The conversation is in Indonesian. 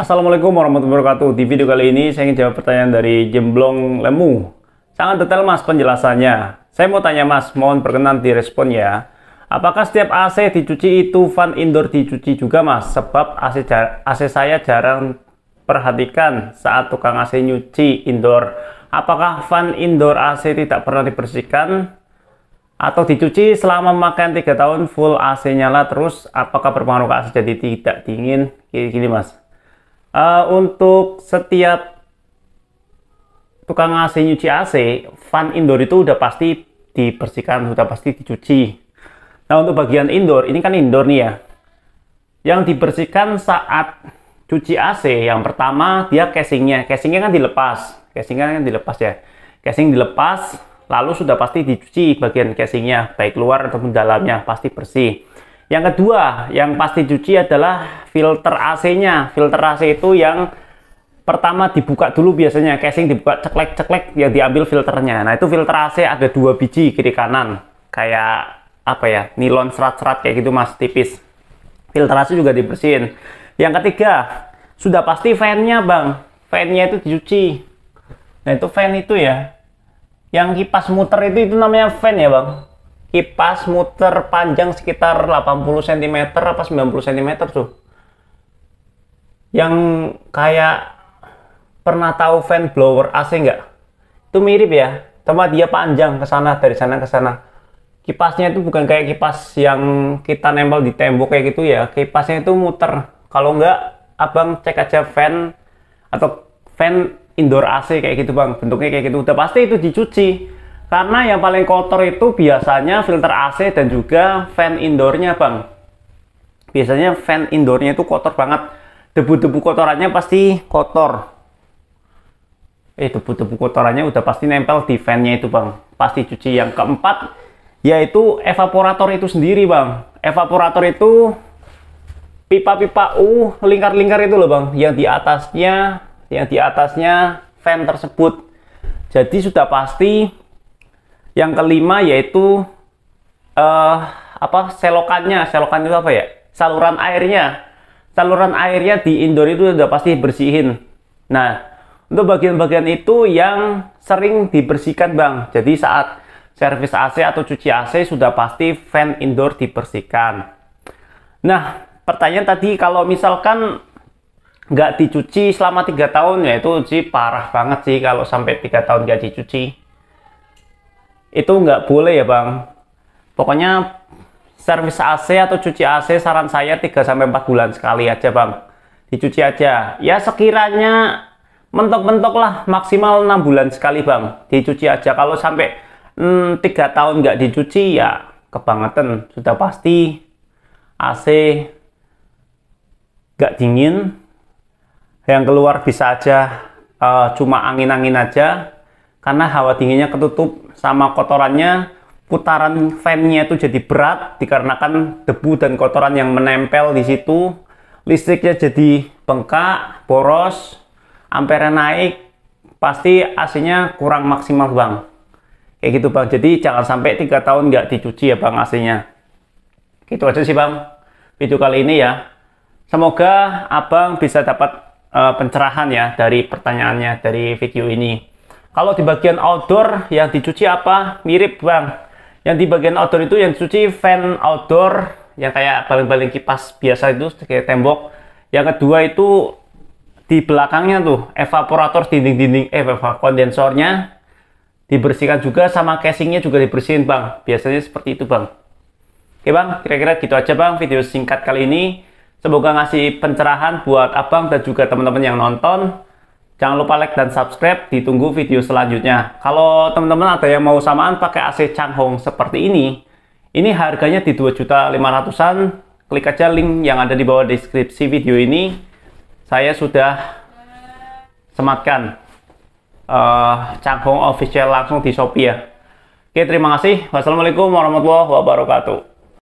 Assalamualaikum warahmatullahi wabarakatuh. Di video kali ini saya ingin jawab pertanyaan dari Jemblong Lemu. Sangat detail mas penjelasannya. Saya mau tanya mas, mohon perkenan direspon ya. Apakah setiap AC dicuci itu fan indoor dicuci juga mas? Sebab AC, AC saya jarang perhatikan saat tukang AC nyuci indoor. Apakah fan indoor AC tidak pernah dibersihkan atau dicuci selama makan 3 tahun full AC nyala terus apakah berpengaruh ke AC jadi tidak dingin? Gini, gini mas uh, untuk setiap tukang AC nyuci AC fan indoor itu udah pasti dibersihkan sudah pasti dicuci nah untuk bagian indoor ini kan indoor nih ya yang dibersihkan saat cuci AC yang pertama dia casingnya casingnya kan dilepas casingnya kan dilepas ya casing dilepas lalu sudah pasti dicuci bagian casingnya baik luar ataupun dalamnya pasti bersih yang kedua, yang pasti cuci adalah filter AC-nya. Filter AC itu yang pertama dibuka dulu biasanya, casing dibuka ceklek-ceklek ya diambil filternya. Nah, itu filter AC ada dua biji kiri kanan. Kayak apa ya? Nilon serat-serat kayak gitu Mas, tipis. Filter AC juga dibersihin. Yang ketiga, sudah pasti fan-nya, Bang. Fan-nya itu dicuci. Nah, itu fan itu ya. Yang kipas muter itu itu namanya fan ya, Bang kipas muter panjang sekitar 80 cm apa 90 cm tuh yang kayak pernah tahu fan blower AC nggak itu mirip ya cuma dia panjang ke sana dari sana ke sana kipasnya itu bukan kayak kipas yang kita nempel di tembok kayak gitu ya kipasnya itu muter kalau enggak abang cek aja fan atau fan indoor AC kayak gitu bang bentuknya kayak gitu udah pasti itu dicuci karena yang paling kotor itu biasanya filter AC dan juga fan indoornya bang. Biasanya fan indoornya itu kotor banget. Debu-debu kotorannya pasti kotor. Eh debu-debu kotorannya udah pasti nempel di fannya itu bang. Pasti cuci yang keempat yaitu evaporator itu sendiri bang. Evaporator itu pipa-pipa U lingkar-lingkar itu loh bang. Yang di atasnya yang di atasnya fan tersebut. Jadi sudah pasti yang kelima yaitu uh, apa selokannya, selokan itu apa ya? Saluran airnya. Saluran airnya di indoor itu sudah pasti bersihin. Nah, untuk bagian-bagian itu yang sering dibersihkan bang. Jadi saat servis AC atau cuci AC sudah pasti fan indoor dibersihkan. Nah, pertanyaan tadi kalau misalkan nggak dicuci selama tiga tahun ya itu sih parah banget sih kalau sampai tiga tahun nggak dicuci itu nggak boleh ya bang pokoknya servis AC atau cuci AC saran saya 3-4 bulan sekali aja bang dicuci aja ya sekiranya mentok-mentok lah maksimal 6 bulan sekali bang dicuci aja kalau sampai hmm, 3 tahun nggak dicuci ya kebangetan sudah pasti AC nggak dingin yang keluar bisa aja uh, cuma angin-angin aja karena hawa dinginnya ketutup sama kotorannya putaran fan itu jadi berat dikarenakan debu dan kotoran yang menempel di situ listriknya jadi bengkak boros ampere naik pasti AC-nya kurang maksimal bang kayak gitu bang jadi jangan sampai tiga tahun nggak dicuci ya bang AC-nya gitu aja sih bang video kali ini ya semoga abang bisa dapat uh, pencerahan ya dari pertanyaannya dari video ini kalau di bagian outdoor yang dicuci apa? Mirip bang. Yang di bagian outdoor itu yang dicuci fan outdoor yang kayak baling-baling kipas biasa itu kayak tembok. Yang kedua itu di belakangnya tuh evaporator dinding-dinding eh kondensornya dibersihkan juga sama casingnya juga dibersihin bang. Biasanya seperti itu bang. Oke bang, kira-kira gitu aja bang video singkat kali ini. Semoga ngasih pencerahan buat abang dan juga teman-teman yang nonton. Jangan lupa like dan subscribe, ditunggu video selanjutnya. Kalau teman-teman ada yang mau samaan pakai AC Changhong seperti ini, ini harganya di 2.500-an, klik aja link yang ada di bawah deskripsi video ini. Saya sudah sematkan uh, Changhong official langsung di Shopee ya. Oke, terima kasih. Wassalamualaikum warahmatullahi wabarakatuh.